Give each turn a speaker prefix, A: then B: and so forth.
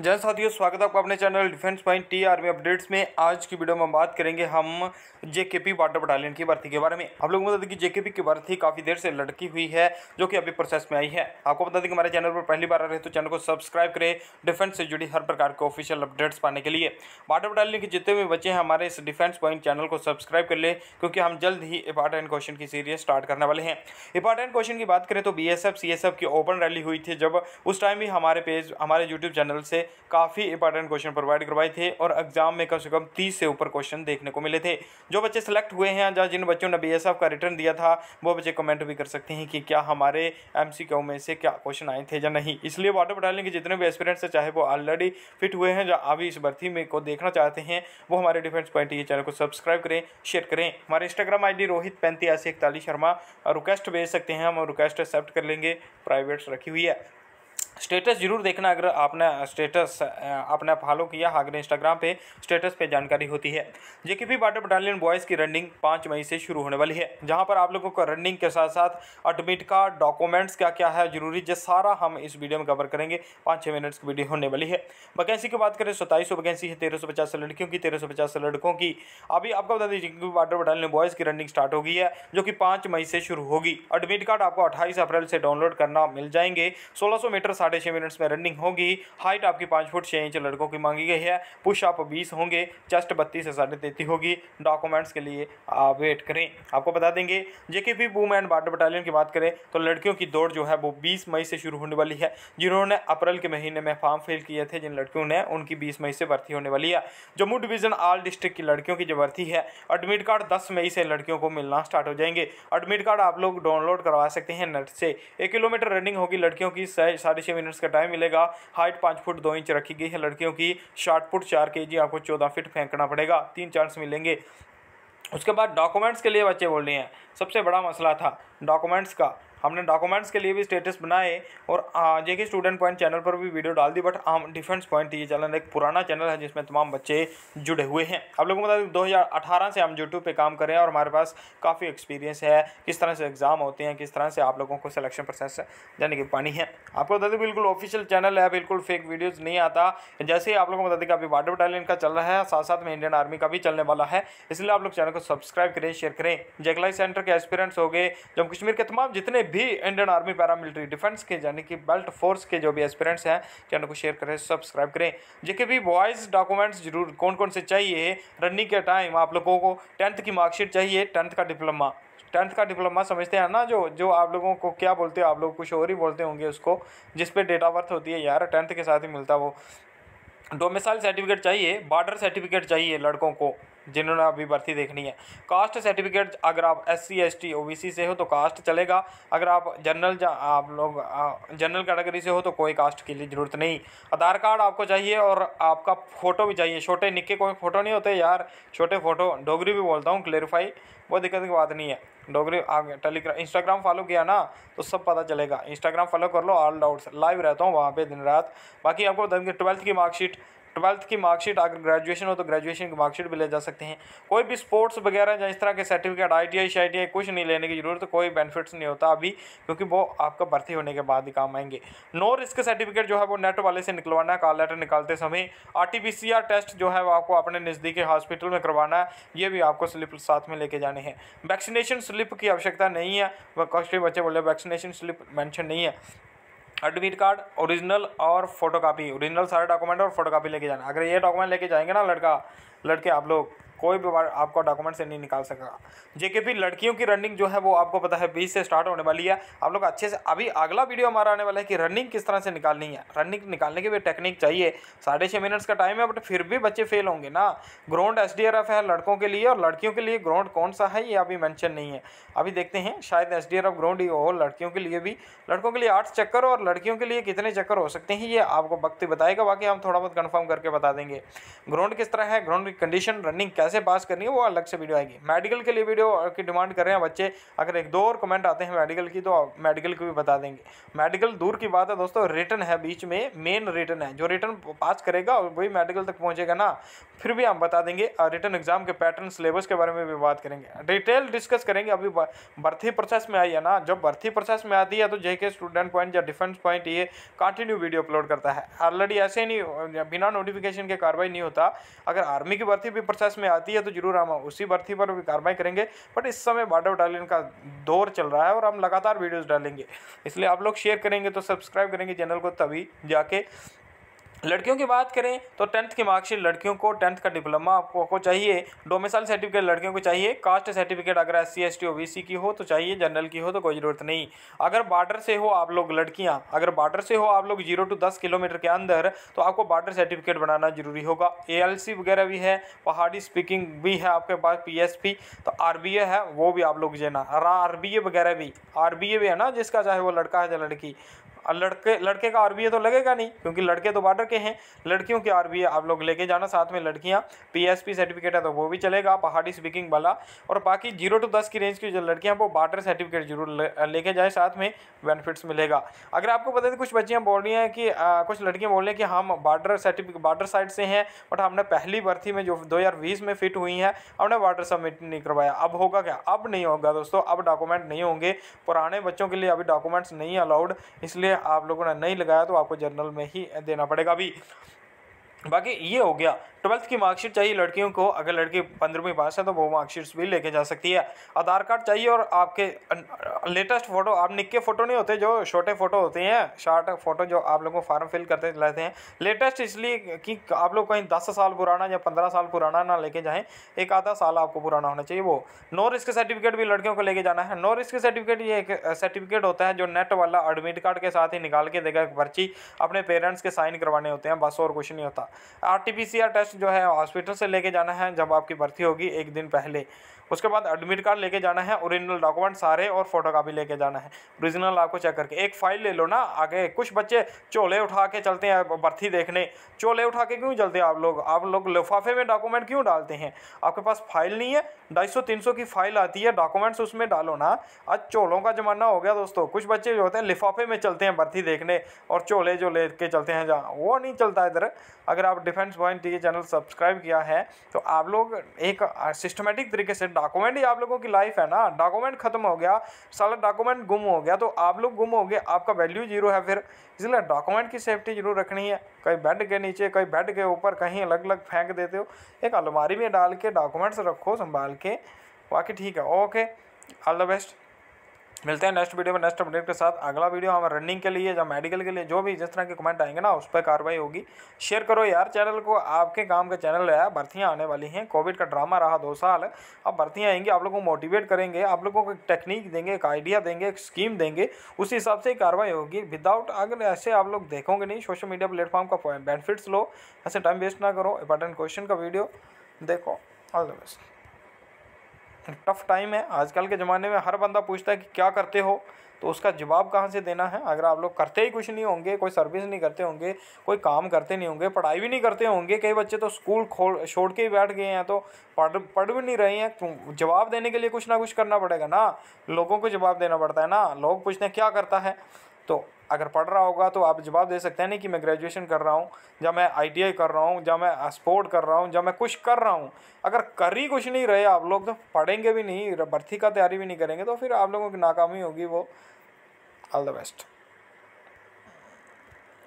A: जय साथियों स्वागत है आपका अपने channel defence point T army updates में आज की वीडियो में बात करेंगे हम जेकेपी वाटर बटालियन की भर्ती के बारे में आप लोगों को बता दें कि जेकेपी की भर्ती काफ़ी देर से लड़की हुई है जो कि अभी प्रोसेस में आई है आपको बता दें कि हमारे चैनल पर पहली बार आ रहे तो चैनल को सब्सक्राइब करें डिफेंस से जुड़ी हर प्रकार के ऑफिशियल अपडेट्स पाने के लिए वाटर बटालियन के जितने भी बच्चे हैं हमारे इस डिफेंस पॉइंट चैनल को सब्सक्राइब कर लें क्योंकि हम जल्द ही इंपॉर्टेंट क्वेश्चन की सीरीज स्टार्ट करने वाले हैं इंपॉर्टेंट क्वेश्चन की बात करें तो बी एस की ओपन रैली हुई थी जब उस टाइम भी हमारे पेज हमारे यूट्यूब चैनल से काफ़ी इंपॉर्टेंट क्वेश्चन प्रोवाइड करवाए थे और एग्जाम में कम से कम तीस से ऊपर क्वेश्चन देखने को मिले थे जो बच्चे सेलेक्ट हुए हैं या जिन बच्चों ने बी का रिटर्न दिया था वो बच्चे कमेंट भी कर सकते हैं कि क्या हमारे एम में से क्या क्वेश्चन आए थे या नहीं इसलिए वाटर बटालियन के जितने भी एक्सपीरियंस है चाहे वो ऑलरेडी फिट हुए हैं या अभी इस भर्ती में को देखना चाहते हैं वो हमारे डिफेंस पॉइंट ये चैनल को सब्सक्राइब करें शेयर करें हमारे इंस्टाग्राम आई रोहित पैंती अस्सी इकतालीस शर्मा रिक्वेस्ट भेज सकते हैं हम रिक्वेस्ट एक्सेप्ट कर लेंगे प्राइवेट्स रखी हुई है स्टेटस जरूर देखना अगर आपने स्टेटस आपने फॉलो किया अगर इंस्टाग्राम पे स्टेटस पे जानकारी होती है पी बाटर बटालियन बॉयज़ की रनिंग पाँच मई से शुरू होने वाली है जहां पर आप लोगों को रनिंग के साथ साथ एडमिट का डॉक्यूमेंट्स क्या क्या है जरूरी जो सारा हम इस वीडियो में कवर करेंगे पाँच छः मिनट्स की वीडियो होने वाली है वैकेंसी की बात करें सताईस वैकेंसी है तेरह सौ पचास लड़कियों की तेरह सौ पचास लड़कों की अभी आपको बता दीजिए जेकेपी बाटर बटालियन बॉयज़ की रनिंग स्टार्ट होगी है जो कि पाँच मई से शुरू होगी एडमिट कार्ड आपको अट्ठाईस अप्रैल से डाउनलोड करना मिल जाएंगे सोलह मीटर साढ़े छः मिनट्स में रनिंग होगी हाइट आपकी पाँच फुट छः इंच लड़कों की मांगी गई है पुश आप बीस होंगे चेस्ट बत्तीस से साढ़े तैंतीस होगी डॉक्यूमेंट्स के लिए आप वेट करें आपको बता देंगे JK P boom and border battalion की बात करें तो लड़कियों की दौड़ जो है वो बीस मई से शुरू होने वाली है जिन्होंने अप्रैल के महीने में फॉर्म फिल किए थे जिन लड़कियों ने उनकी बीस मई से भर्ती होने वाली है जम्मू डिवीज़न आल डिस्ट्रिक्ट की लड़कियों की जो भर्ती है एडमिट कार्ड दस मई से लड़कियों को मिलना स्टार्ट हो जाएंगे एडमिट कार्ड आप लोग डाउनलोड करवा सकते हैं नेट से एक किलोमीटर रनिंग होगी लड़कियों की साढ़े छः मिनट्स का टाइम मिलेगा हाइट पाँच फुट दो इंच रखी गई है लड़कियों की शार्ट फुट चार के जी आपको चौदह फिट फेंकना पड़ेगा तीन चांस मिलेंगे उसके बाद डॉक्यूमेंट्स के लिए बच्चे बोल रहे हैं सबसे बड़ा मसला था डॉक्यूमेंट्स का हमने डॉक्यूमेंट्स के लिए भी स्टेटस बनाए और जेके स्टूडेंट पॉइंट चैनल पर भी वीडियो डाल दी बट हम डिफेंस पॉइंट ये चैनल एक पुराना चैनल है जिसमें तमाम बच्चे जुड़े हुए हैं आप लोगों को बता दें दो से हम यूट्यूब पर काम करें और हमारे पास काफ़ी एक्सपीरियंस है किस तरह से एग्ज़ाम होते हैं किस तरह से आप लोगों को सिलेक्शन प्रोसेस जाने की पानी है आपको बता दें बिल्कुल ऑफिशियल चैनल है बिल्कुल फेक वीडियोज़ नहीं आता जैसे ही आप लोगों को बता दें कि अभी वाटर बटालियन का चल रहा है साथ साथ में इंडियन आर्मी का भी चलने वाला है इसलिए आप लोग चैनल को सब्सक्राइब करें शेयर करें जगलाई सेंटर के एस्पिरेंट्स हो गए जम्मू कश्मीर के तमाम जितने भी इंडियन आर्मी पैरामिलिट्री डिफेंस के यानी कि बेल्ट फोर्स के जो भी एक्सपीरियंट्स हैं चैनल को शेयर करें सब्सक्राइब करें जेके भी बॉयज डॉक्यूमेंट्स जरूर कौन कौन से चाहिए रनिंग के टाइम आप लोगों को टेंथ की मार्कशीट चाहिए टेंथ का डिप्लोमा टेंथ का डिप्लोमा समझते हैं ना जो जो आप लोगों को क्या बोलते हो आप लोग कुछ और ही बोलते होंगे उसको जिस पे ऑफ बर्थ होती है यार टेंथ के साथ ही मिलता वो डोमिसाइल सर्टिफिकेट चाहिए बॉर्डर सर्टिफिकेट चाहिए लड़कों को जिन्होंने अभी भर्ती देखनी है कास्ट सर्टिफिकेट अगर आप S C S T O B C से हो तो कास्ट चलेगा अगर आप जनरल जा आप लोग जनरल कैटेगरी से हो तो कोई कास्ट के लिए ज़रूरत नहीं आधार कार्ड आपको चाहिए और आपका फ़ोटो भी चाहिए छोटे निक्के कोई फ़ोटो नहीं होते यार छोटे फ़ोटो डोगरी भी बोलता हूँ क्लेरिफाई वो दिक्कत की बात नहीं है डोगरी आगे टेलीग्राम इंस्टाग्राम फॉलो किया ना तो सब पता चलेगा इंस्टाग्राम फॉलो कर लो ऑल डाउट्स लाइव रहता हूँ वहाँ पे दिन रात बाकी आपको ट्वेल्थ की मार्कशीट ट्वेल्थ की मार्कशीट अगर ग्रेजुएशन हो तो ग्रेजुएशन की मार्कशीट भी ले जा सकते हैं कोई भी स्पोर्ट्स वगैरह या इस तरह के certificate I T I T I कुछ नहीं लेने की जरूरत तो कोई बेनिफिट्स नहीं होता अभी क्योंकि वो आपका भर्ती होने के बाद ही काम आएंगे नो रिस्क सर्टिफिकेट जो है वो नेट वाले से निकलवाना है कॉल लेटर निकालते समय R T P C R test जो है वो आपको अपने नज़दीकी हॉस्पिटल में करवाना है ये भी आपको स्लिप साथ में लेके जाने हैं वैक्सीनेशन स्लिप की आवश्यकता नहीं है वह कई बच्चे बोले वैक्सीनेशन स्लिप मैंशन नहीं है एडमिट कार्ड ओरिजिनल और फोटोकॉपी ओरिजिनल सारे डॉक्यूमेंट और फोटोकॉपी लेके जाना अगर ये डॉक्यूमेंट लेके जाएंगे ना लड़का लड़के आप लोग कोई भी आपका डॉक्यूमेंट से नहीं निकाल सकेगा पी लड़कियों की रनिंग जो है वो आपको पता है बीस से स्टार्ट होने वाली है आप लोग अच्छे से अभी अगला वीडियो हमारा आने वाला है कि रनिंग किस तरह से निकालनी है रनिंग निकालने की भी टेक्निक चाहिए साढ़े छः मिनट्स का टाइम है बट फिर भी बच्चे फेल होंगे ना ग्राउंड एस है लड़कों के लिए और लड़कियों के लिए ग्राउंड कौन सा है ये अभी मैंशन नहीं है अभी देखते हैं शायद एस डी ग्राउंड ही हो लड़कियों के लिए भी लड़कों के लिए आठ चक्कर और लड़कियों के लिए कितने चक्कर हो सकते हैं ये आपको वक्त बताएगा बाकी हम थोड़ा बहुत कन्फर्म करके बता देंगे ग्राउंड किस तरह है ग्राउंड की कंडीशन रनिंग कैसे कैसे पास करनी है वो अलग से वीडियो आएगी मेडिकल के लिए वीडियो की डिमांड कर रहे हैं बच्चे अगर एक दो और कमेंट आते हैं मेडिकल की तो मेडिकल को भी बता देंगे मेडिकल दूर की बात है दोस्तों रिटर्न है बीच में मेन रिटर्न है जो रिटर्न पास करेगा वही मेडिकल तक पहुँचेगा ना फिर भी हम बता देंगे रिटर्न एग्जाम के पैटर्न सिलेबस के बारे में भी बात करेंगे डिटेल डिस्कस करेंगे अभी भर्ती प्रोसेस में आई है ना जब भर्ती प्रोसेस में आती है तो जेके स्टूडेंट पॉइंट या डिफेंस पॉइंट ये कंटिन्यू वीडियो अपलोड करता है ऑलरेडी ऐसे नहीं बिना नोटिफिकेशन के कार्रवाई नहीं होता अगर आर्मी की भर्ती भी प्रोसेस में आ आती है तो जरूर हम उसी भर्ती पर भी कार्रवाई करेंगे बट इस समय बॉर्डर बटालियन का दौर चल रहा है और हम लगातार वीडियोज़ डालेंगे इसलिए आप लोग शेयर करेंगे तो सब्सक्राइब करेंगे चैनल को तभी जाके लड़कियों की बात करें तो टेंथ की मार्कशीट लड़कियों को टेंथ का डिप्लोमा आपको को चाहिए डोमिसाइल सर्टिफिकेट लड़कियों को चाहिए कास्ट सर्टिफिकेट अगर S C S T O B C की हो तो चाहिए जनरल की हो तो कोई ज़रूरत नहीं अगर बॉर्डर से हो आप लोग लड़कियां अगर बॉर्डर से हो आप लोग जीरो टू दस किलोमीटर के अंदर तो आपको बॉर्डर सर्टिफिकेट बनाना जरूरी होगा ए एल सी वगैरह भी है पहाड़ी स्पीकिंग भी है आपके पास पी एस पी तो आर बी ए है वो भी आप लोग जाना आर बी ए वगैरह भी आर बी ए भी है ना जिसका चाहे वो लड़का है या लड़की और लड़के लड़के का आरबीए तो लगेगा नहीं क्योंकि लड़के तो बॉर्डर के हैं लड़कियों के आर आप लोग लेके जाना साथ में लड़कियाँ पी सर्टिफिकेट है तो वो भी चलेगा पहाड़ी स्पीकिंग वाला और बाकी जीरो टू दस की रेंज की जो लड़कियाँ वो बार्डर सर्टिफिकेट जरूर लेके जाएँ साथ में बेनिफिट्स मिलेगा अगर आपको पता है कुछ बच्चियाँ बोल रही हैं कि कुछ लड़कियाँ बोल रही हैं कि हम बार्डर सर्टिफिकेट बार्डर साइड से हैं बट हमने पहली भर्ती में जो दो में फिट हुई हैं हमने बार्डर सबमिट नहीं करवाया अब होगा क्या अब नहीं होगा दोस्तों अब डॉक्यूमेंट नहीं होंगे पुराने बच्चों के लिए अभी डॉक्यूमेंट्स नहीं अलाउड इसलिए है आप लोगों ने नहीं लगाया तो आपको जनरल में ही देना पड़ेगा अभी बाकी ये हो गया ट्वेल्थ की मार्कशीट चाहिए लड़कियों को अगर लड़की पंद्रहवीं पास है तो वो मार्कशीट्स भी लेके जा सकती है आधार कार्ड चाहिए और आपके लेटेस्ट फ़ोटो आप निक्के फ़ोटो नहीं होते जो छोटे फ़ोटो होते हैं शार्ट फ़ोटो जो आप लोगों को फॉर्म फिल करते रहते हैं लेटेस्ट इसलिए कि आप लोग कहीं दस साल पुराना या पंद्रह साल पुराना ना लेके जाएँ एक आधा साल आपको पुराना होना चाहिए वो नो रिस्क सर्टिफिकेट भी लड़कियों को लेके जाना है नो रिस्क सर्टिफिकेट ये एक सर्टिफिकेट होता है जो नेट वाला एडमिट कार्ड के साथ ही निकाल के देगा एक पर्ची अपने पेरेंट्स के साइन करवाने होते हैं बस और कुछ नहीं होता आर टी टेस्ट टेस्ट जो है हॉस्पिटल से लेके जाना है जब आपकी भर्ती होगी एक दिन पहले उसके बाद एडमिट कार्ड लेके जाना है ओरिजिनल डॉक्यूमेंट सारे और फोटो कापी लेके जाना है ओरिजिनल आपको चेक करके एक फ़ाइल ले लो ना आगे कुछ बच्चे चोले उठा के चलते हैं भर्ती देखने चोले उठा के क्यों चलते हैं आप लोग आप लोग लिफाफे में डॉक्यूमेंट क्यों डालते हैं आपके पास फाइल नहीं है ढाई सौ तीन सौ की फाइल आती है डॉक्यूमेंट्स उसमें डालो ना आज चोलों का ज़माना हो गया दोस्तों कुछ बच्चे जो होते हैं लिफाफे में चलते हैं भर्ती देखने और चोले जो ले चलते हैं जहाँ वो नहीं चलता इधर अगर आप defence point channel channel subscribe किया है तो आप लोग एक सिस्टमेटिक तरीके से डॉक्यूमेंट ही आप लोगों की लाइफ है ना डॉक्यूमेंट ख़त्म हो गया सारा डॉक्यूमेंट गुम हो गया तो आप लोग गुम हो गए आपका वैल्यू जीरो है फिर इसलिए डॉक्यूमेंट की सेफ्टी जरूर रखनी है कहीं बेड के नीचे कहीं बेड के ऊपर कहीं अलग अलग फेंक देते हो एक अलमारी में डाल के डॉक्यूमेंट्स रखो संभाल के बाकी ठीक है ओके ऑल द बेस्ट मिलते हैं नेक्स्ट वीडियो में नेक्स्ट अपडेट के साथ अगला वीडियो हम रनिंग के लिए या मेडिकल के लिए जो भी जिस तरह के कमेंट आएंगे ना उस पर कार्रवाई होगी शेयर करो यार चैनल को आपके काम का चैनल है भर्तियाँ आने वाली हैं कोविड का ड्रामा रहा दो साल अब भर्तियाँ आएंगी आप लोगों को मोटिवेट करेंगे आप लोगों को एक टेक्निक देंगे एक आइडिया देंगे एक स्कीम देंगे उस हिसाब से कार्रवाई होगी विदाउट अगर ऐसे आप लोग देखोगे नहीं सोशल मीडिया प्लेटफॉर्म का बेनिफिट्स लो ऐसे टाइम वेस्ट ना करो इंपॉर्टेंट क्वेश्चन का वीडियो देखो all the best tough time है आजकल के ज़माने में हर बंदा पूछता है कि क्या करते हो तो उसका जवाब कहाँ से देना है अगर आप लोग करते ही कुछ नहीं होंगे कोई सर्विस नहीं करते होंगे कोई काम करते नहीं होंगे पढ़ाई भी नहीं करते होंगे कई बच्चे तो स्कूल खोल छोड़ के ही बैठ गए हैं तो पढ़ पढ़ भी नहीं रहे हैं तो जवाब देने के लिए कुछ ना कुछ करना पड़ेगा ना लोगों को जवाब देना पड़ता है ना लोग पूछते हैं क्या करता है तो अगर पढ़ रहा होगा तो आप जवाब दे सकते हैं नहीं कि मैं ग्रेजुएशन कर रहा हूँ या मैं आई कर रहा हूँ या मैं स्पोर्ट कर रहा हूँ या मैं कुछ कर रहा हूँ अगर कर ही कुछ नहीं रहे आप लोग तो पढ़ेंगे भी नहीं भर्ती का तैयारी भी नहीं करेंगे तो फिर आप लोगों की नाकामी होगी वो ऑल द बेस्ट